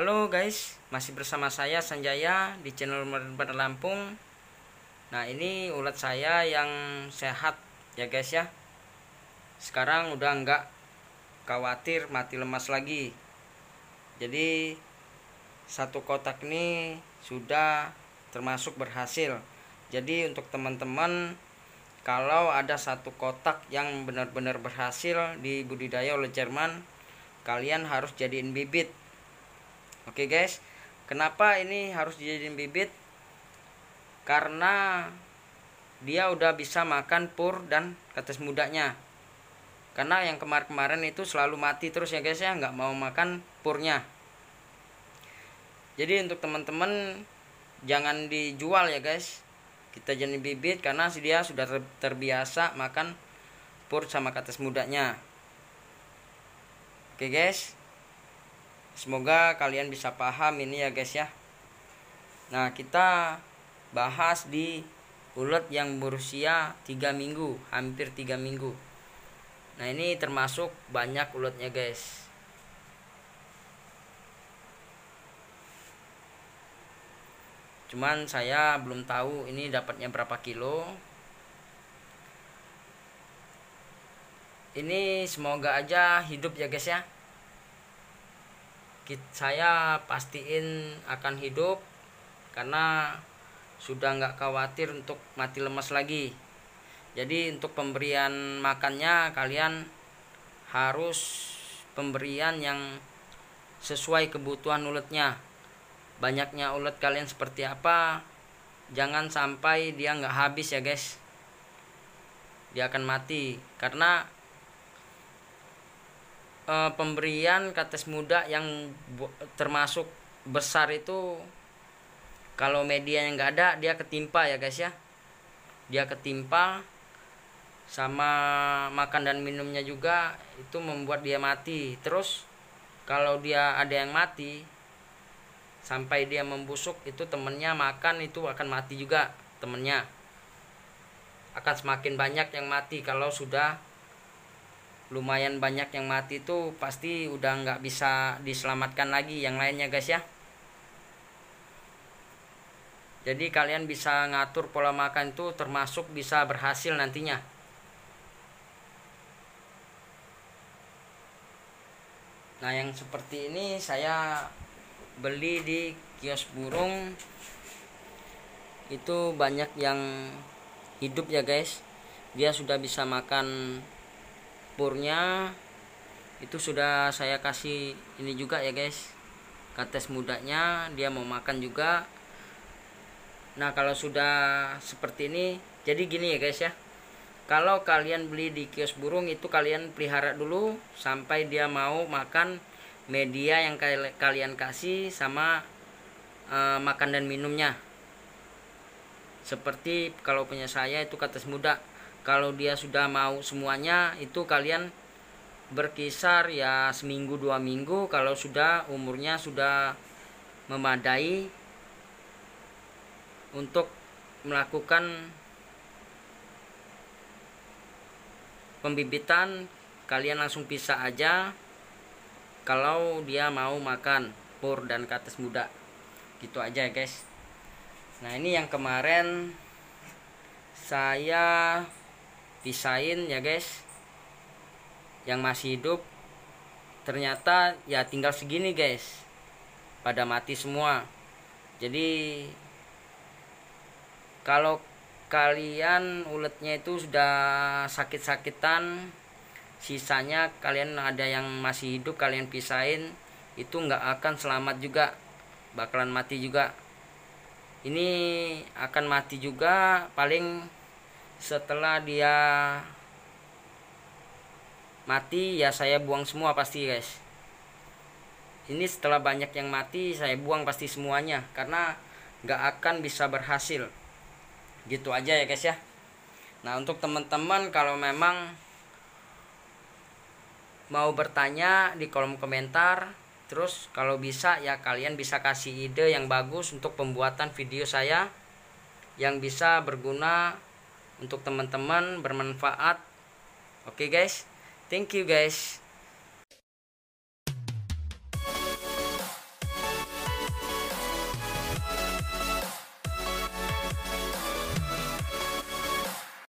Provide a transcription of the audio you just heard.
Halo guys, masih bersama saya Sanjaya di channel Merbat Lampung. Nah, ini ulat saya yang sehat ya guys ya. Sekarang udah nggak khawatir mati lemas lagi. Jadi satu kotak ini sudah termasuk berhasil. Jadi untuk teman-teman kalau ada satu kotak yang benar-benar berhasil di budidaya oleh Jerman, kalian harus jadiin bibit Oke guys, kenapa ini harus dijadiin bibit? Karena dia udah bisa makan pur dan kates mudanya. Karena yang kemarin-kemarin itu selalu mati terus ya guys ya, nggak mau makan purnya. Jadi untuk teman-teman jangan dijual ya guys. Kita jadiin bibit karena si dia sudah terbiasa makan pur sama kates mudanya. Oke guys semoga kalian bisa paham ini ya guys ya nah kita bahas di ulet yang berusia 3 minggu hampir 3 minggu nah ini termasuk banyak ulatnya guys cuman saya belum tahu ini dapatnya berapa kilo ini semoga aja hidup ya guys ya saya pastiin akan hidup karena sudah nggak khawatir untuk mati lemas lagi jadi untuk pemberian makannya kalian harus pemberian yang sesuai kebutuhan uletnya banyaknya ulet kalian seperti apa jangan sampai dia nggak habis ya guys dia akan mati karena Eh, pemberian kates muda yang termasuk besar itu kalau media yang nggak ada dia ketimpa ya guys ya dia ketimpa sama makan dan minumnya juga itu membuat dia mati terus kalau dia ada yang mati sampai dia membusuk itu temennya makan itu akan mati juga temennya akan semakin banyak yang mati kalau sudah lumayan banyak yang mati tuh pasti udah nggak bisa diselamatkan lagi yang lainnya guys ya jadi kalian bisa ngatur pola makan itu termasuk bisa berhasil nantinya nah yang seperti ini saya beli di kios burung itu banyak yang hidup ya guys dia sudah bisa makan purnya itu sudah saya kasih ini juga ya guys kates mudanya dia mau makan juga nah kalau sudah seperti ini jadi gini ya guys ya kalau kalian beli di kios burung itu kalian pelihara dulu sampai dia mau makan media yang kalian kasih sama e, makan dan minumnya seperti kalau punya saya itu kates muda kalau dia sudah mau semuanya itu kalian berkisar ya seminggu dua minggu kalau sudah umurnya sudah memadai untuk melakukan pembibitan kalian langsung pisah aja kalau dia mau makan pur dan kates muda gitu aja ya guys nah ini yang kemarin saya pisahin ya guys yang masih hidup ternyata ya tinggal segini guys pada mati semua jadi kalau kalian uletnya itu sudah sakit-sakitan sisanya kalian ada yang masih hidup kalian pisahin itu nggak akan selamat juga bakalan mati juga ini akan mati juga paling setelah dia mati ya saya buang semua pasti guys ini setelah banyak yang mati saya buang pasti semuanya karena nggak akan bisa berhasil gitu aja ya guys ya nah untuk teman-teman kalau memang mau bertanya di kolom komentar terus kalau bisa ya kalian bisa kasih ide yang bagus untuk pembuatan video saya yang bisa berguna untuk teman-teman bermanfaat oke okay, guys thank you guys